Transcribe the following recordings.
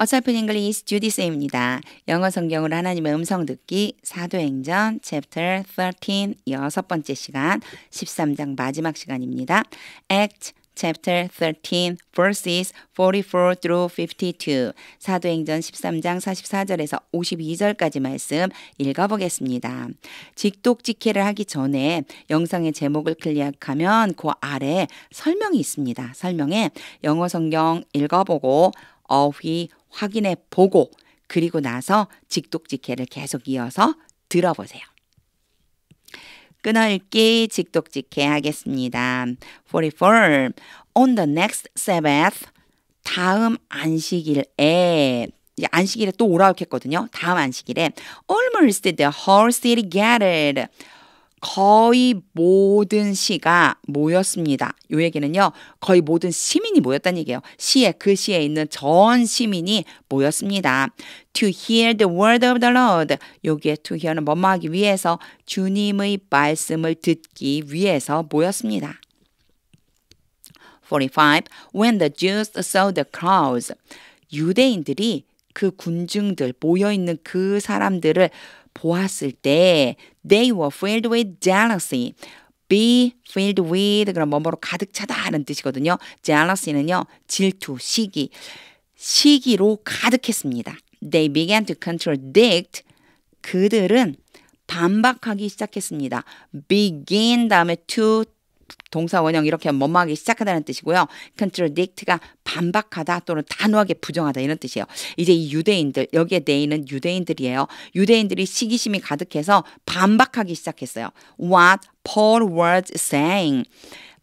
어차피 잉글리스 주디쌤입니다. 영어 성경으로 하나님의 음성 듣기 사도행전 챕터 13 여섯 번째 시간 13장 마지막 시간입니다. Act chapter 13 verses 44 through 52 사도행전 13장 44절에서 52절까지 말씀 읽어보겠습니다. 직독직해를 하기 전에 영상의 제목을 클릭하면 그 아래 설명이 있습니다. 설명에 영어 성경 읽어보고 어휘 확인해 보고 그리고 나서 직독직해를 계속 이어서 들어보세요. 끊어읽기 직독직해 하겠습니다. 44. On the next Sabbath, 다음 안식일에 안식일에 또 오라고 했거든요. 다음 안식일에 almost the whole city gathered. 거의 모든 시가 모였습니다. 요 얘기는요, 거의 모든 시민이 모였다는 얘기예요. 시에, 그 시에 있는 전 시민이 모였습니다. To hear the word of the Lord. 여기에 to hear는 뭐뭐 하기 위해서 주님의 말씀을 듣기 위해서 모였습니다. 45. When the Jews saw the crowds. 유대인들이 그 군중들, 모여있는 그 사람들을 보았을 때 they were filled with jealousy. be filled with 그런 뭐뭐로 가득 차다라는 뜻이거든요. jealousy는요. 질투, 시기. 시기로 가득했습니다. They began to contradict. 그들은 반박하기 시작했습니다. begin 다음에 to 동사 원형 이렇게 하면 뭐뭐하기 시작하다는 뜻이고요. contradict가 반박하다 또는 단호하게 부정하다 이런 뜻이에요. 이제 이 유대인들 여기에 내이는 유대인들이에요. 유대인들이 시기심이 가득해서 반박하기 시작했어요. What Paul was saying.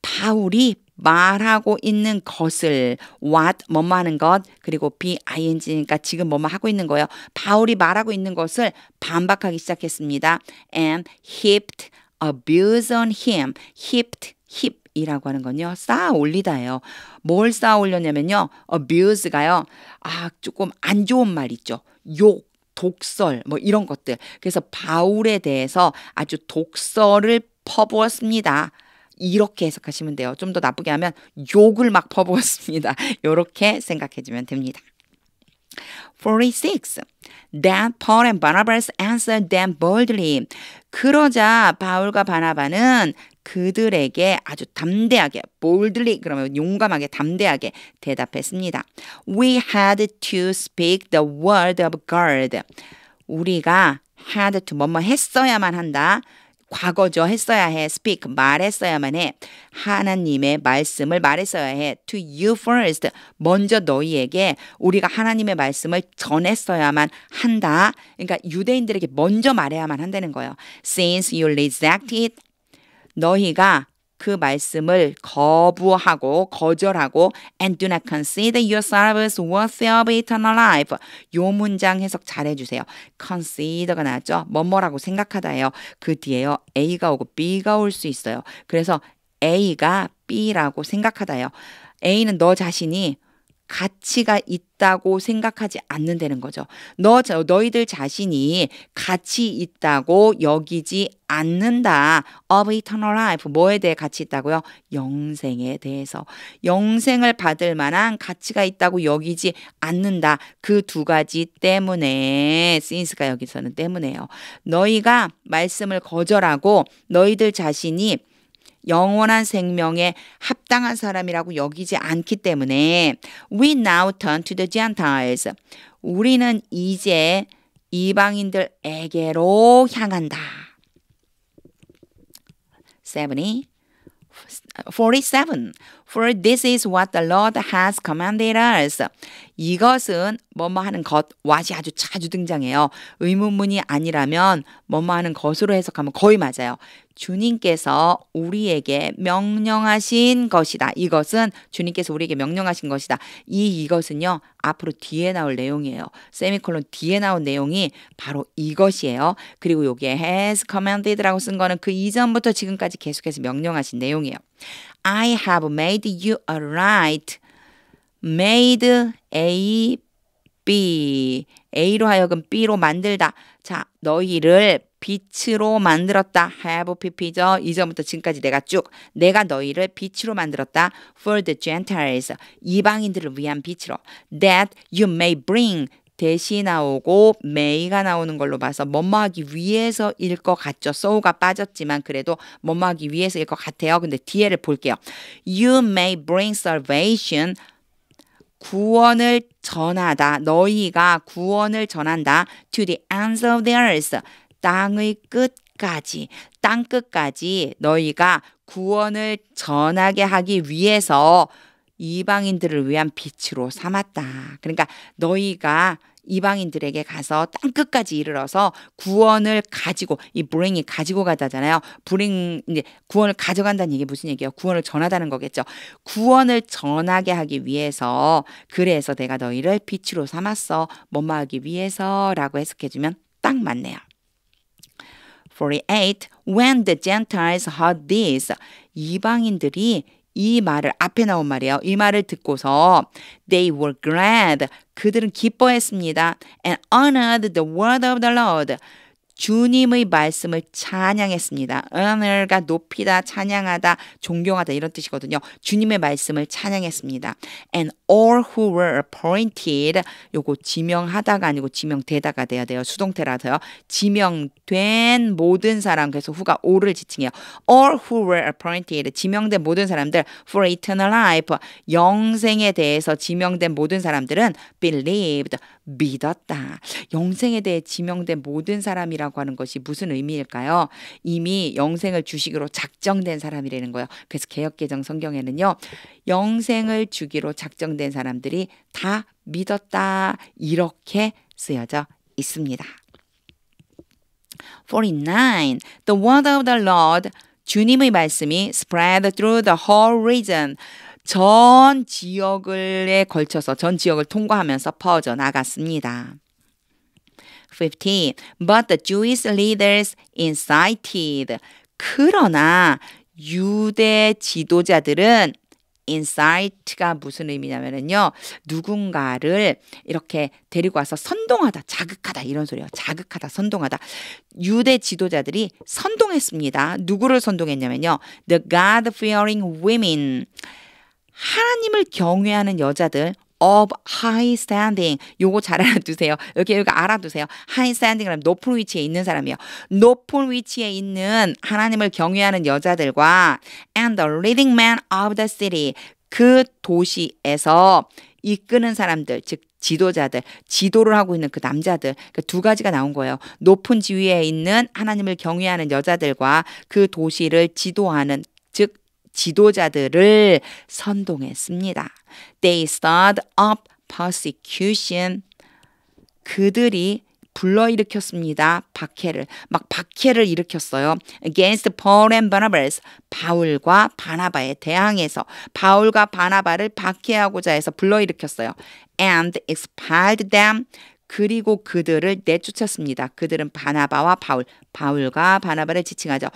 바울이 말하고 있는 것을 what 뭐뭐 하는 것 그리고 be ing니까 지금 뭐뭐 하고 있는 거예요. 바울이 말하고 있는 것을 반박하기 시작했습니다. and heaped abuse on him, heaped, heap 이라고 하는 건요. 쌓아 올리다예요. 뭘 쌓아 올렸냐면요. abuse가요. 아, 조금 안 좋은 말 있죠. 욕, 독설, 뭐 이런 것들. 그래서 바울에 대해서 아주 독설을 퍼부었습니다. 이렇게 해석하시면 돼요. 좀 더 나쁘게 하면 욕을 막 퍼부었습니다. 이렇게 생각해 주면 됩니다. 46. That Paul and Barnabas answered them boldly. 그러자 바울과 바나바는 그들에게 아주 담대하게 boldly 그러면 용감하게 담대하게 대답했습니다. We had to speak the word of God. 우리가 had to 뭐뭐 했어야만 한다. 과거죠. 했어야 해. speak 말했어야만 해. 하나님의 말씀을 말했어야 해. to you first 먼저 너희에게 우리가 하나님의 말씀을 전했어야만 한다. 그러니까 유대인들에게 먼저 말해야만 한다는 거예요. since you rejected 너희가 그 말씀을 거부하고 거절하고 and do not consider y o u r s e l v e worthy of eternal life. 요 문장 해석 잘 해주세요. consider가 나왔죠. 뭐뭐라고 생각하다예요. 그 뒤에요. A가 오고 B가 올 수 있어요. 그래서 A가 B라고 생각하다요. A는 너 자신이 가치가 있다고 생각하지 않는다는 거죠. 너 너희들 자신이 가치 있다고 여기지 않는다. of eternal life 뭐에 대해 가치 있다고요? 영생에 대해서 영생을 받을 만한 가치가 있다고 여기지 않는다. 그 두 가지 때문에 s i 가 여기서는 때문에요. 너희가 말씀을 거절하고 너희들 자신이 영원한 생명에 합당한 사람이라고 여기지 않기 때문에 we now turn to the Gentiles. 우리는 이제 이방인들에게로 향한다. 70 47. For this is what the Lord has commanded us. 이것은 뭐뭐 하는 것 what이 아주 자주 등장해요. 의문문이 아니라면 뭐뭐 하는 것으로 해석하면 거의 맞아요. 주님께서 우리에게 명령하신 것이다. 이것은 주님께서 우리에게 명령하신 것이다. 이 이것은요. 앞으로 뒤에 나올 내용이에요. 세미콜론 뒤에 나온 내용이 바로 이것이에요. 그리고 여기에 has commanded라고 쓴 거는 그 이전부터 지금까지 계속해서 명령하신 내용이에요. I have made you a right made A, B. A로 하여금 B로 만들다. 자, 너희를 빛으로 만들었다. have pp죠. 이전부터 지금까지 내가 쭉 내가 너희를 빛으로 만들었다. for the gentiles 이방인들을 위한 빛으로 that you may bring 대신 나오고 may가 나오는 걸로 봐서 뭐뭐하기 위해서일 것 같죠. so가 빠졌지만 그래도 뭐뭐하기 위해서일 것 같아요. 근데 뒤에를 볼게요. You may bring salvation 구원을 전하다. 너희가 구원을 전한다. To the ends of the earth. 땅의 끝까지, 땅 끝까지 너희가 구원을 전하게 하기 위해서 이방인들을 위한 빛으로 삼았다. 그러니까 너희가 이방인들에게 가서 땅 끝까지 이르러서 구원을 가지고 이 bring이 가지고 가다잖아요. bring 이제 구원을 가져간다는 얘기 무슨 얘기예요? 구원을 전하다는 거겠죠. 구원을 전하게 하기 위해서 그래서 내가 너희를 빛으로 삼았어. 뭐뭐하기 위해서라고 해석해 주면 딱 맞네요. 48 When the Gentiles heard this 이방인들이 이 말을 앞에 나온 말이에요. 이 말을 듣고서 they were glad 그들은 기뻐했습니다. and honored the word of the Lord 주님의 말씀을 찬양했습니다. 은을가 높이다, 찬양하다, 존경하다 이런 뜻이거든요. 주님의 말씀을 찬양했습니다. And all who were appointed 요거 지명하다가 아니고 지명되다가 돼야 돼요. 수동태라서요. 지명된 모든 사람 그래서 후가 오를 지칭해요. All who were appointed 지명된 모든 사람들 for eternal life 영생에 대해서 지명된 모든 사람들은 believed 믿었다. 영생에 대해 지명된 모든 사람이라고 하는 것이 무슨 의미일까요? 이미 영생을 주식으로 작정된 사람이라는 거예요. 그래서 개혁개정 성경에는요. 영생을 주기로 작정된 사람들이 다 믿었다. 이렇게 쓰여져 있습니다. 49. The word of the Lord 주님의 말씀이 spread through the whole region. 전 지역을에 걸쳐서 전 지역을 통과하면서 퍼져 나갔습니다. 15. But the Jewish leaders incited. 그러나 유대 지도자들은 i n s i g h 가 무슨 의미냐면요. 누군가를 이렇게 데리고 와서 선동하다, 자극하다 이런 소리예요. 자극하다, 선동하다. 유대 지도자들이 선동했습니다. 누구를 선동했냐면요. The God-fearing women. 하나님을 경외하는 여자들 of high standing. 요거 잘 알아두세요. 여기 여기 알아두세요. high standing은 높은 위치에 있는 사람이요. 높은 위치에 있는 하나님을 경외하는 여자들과 and the leading man of the city. 그 도시에서 이끄는 사람들, 즉 지도자들, 지도를 하고 있는 그 남자들, 그러니까 가지가 나온 거예요. 높은 지위에 있는 하나님을 경외하는 여자들과 그 도시를 지도하는 즉 지도자들을 선동했습니다. They stirred up persecution. 그들이 불러일으켰습니다. 박해를 막 박해를 일으켰어요. Against Paul and Barnabas 바울과 바나바에 대항해서 바울과 바나바를 박해하고자 해서 불러일으켰어요. And expelled them 그리고 그들을 내쫓았습니다. 그들은 바나바와 바울, 바울과 바나바를 지칭하죠.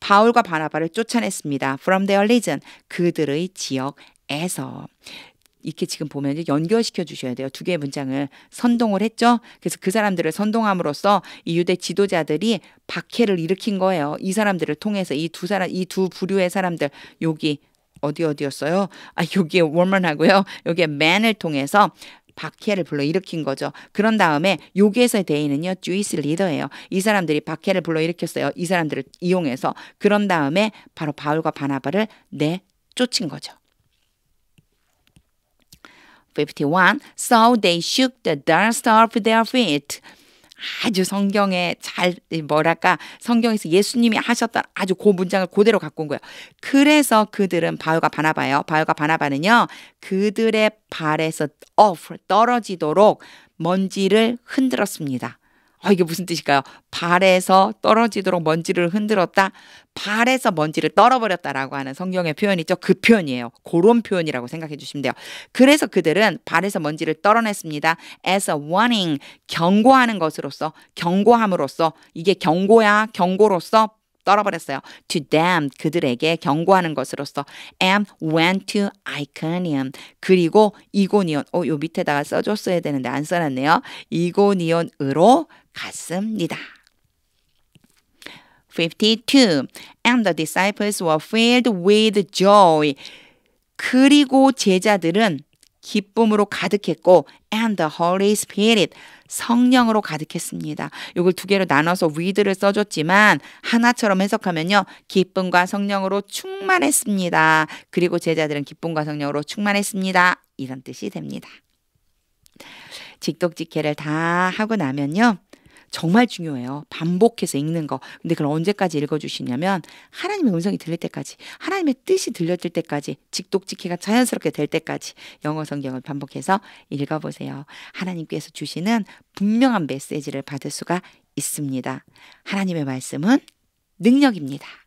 바울과 바나바를 쫓아냈습니다. From their region, 그들의 지역에서. 이렇게 지금 보면 연결시켜 주셔야 돼요. 두 개의 문장을 선동을 했죠. 그래서 그 사람들을 선동함으로써 이 유대 지도자들이 박해를 일으킨 거예요. 이 사람들을 통해서 이 두 사람, 이 두 부류의 사람들 여기 어디 어디였어요? 아여기 워먼하고요. 여기 맨을 통해서 박해를 불러일으킨 거죠. 그런 다음에 여기에서 대의는요. 주이스 리더예요. 이 사람들이 박해를 불러일으켰어요. 이 사람들을 이용해서 그런 다음에 바로 바울과 바나바를 내쫓은 거죠. 51. So they shook the dust off their feet. 아주 성경에 잘 뭐랄까 성경에서 예수님이 하셨던 아주 그 문장을 그대로 갖고 온 거예요. 그래서 그들은 바울과 바나바요. 바울과 바나바는요. 그들의 발에서 off 어, 떨어지도록 먼지를 흔들었습니다. 어, 이게 무슨 뜻일까요? 발에서 떨어지도록 먼지를 흔들었다. 발에서 먼지를 떨어버렸다라고 하는 성경의 표현이죠. 그 표현이에요. 그런 표현이라고 생각해 주시면 돼요. 그래서 그들은 발에서 먼지를 떨어냈습니다. As a warning, 경고하는 것으로서, 경고함으로써, 이게 경고야, 경고로서 떨어버렸어요. To them 그들에게 경고하는 것으로서 a n went to Iconium 그리고 이고니온 어요 밑에다가 써줬어야 되는데 안 써놨네요. 이고니온으로 갔습니다. 52 And the disciples were filled with joy. 그리고 제자들은 기쁨으로 가득했고 and the Holy Spirit 성령으로 가득했습니다. 이걸 두 개로 나눠서 with를 써줬지만 하나처럼 해석하면요. 기쁨과 성령으로 충만했습니다. 그리고 제자들은 기쁨과 성령으로 충만했습니다. 이런 뜻이 됩니다. 직독직해를 다 하고 나면요. 정말 중요해요. 반복해서 읽는 거. 근데 그걸 언제까지 읽어주시냐면 하나님의 음성이 들릴 때까지, 하나님의 뜻이 들려질 때까지, 직독직해가 자연스럽게 될 때까지 영어 성경을 반복해서 읽어보세요. 하나님께서 주시는 분명한 메시지를 받을 수가 있습니다. 하나님의 말씀은 능력입니다.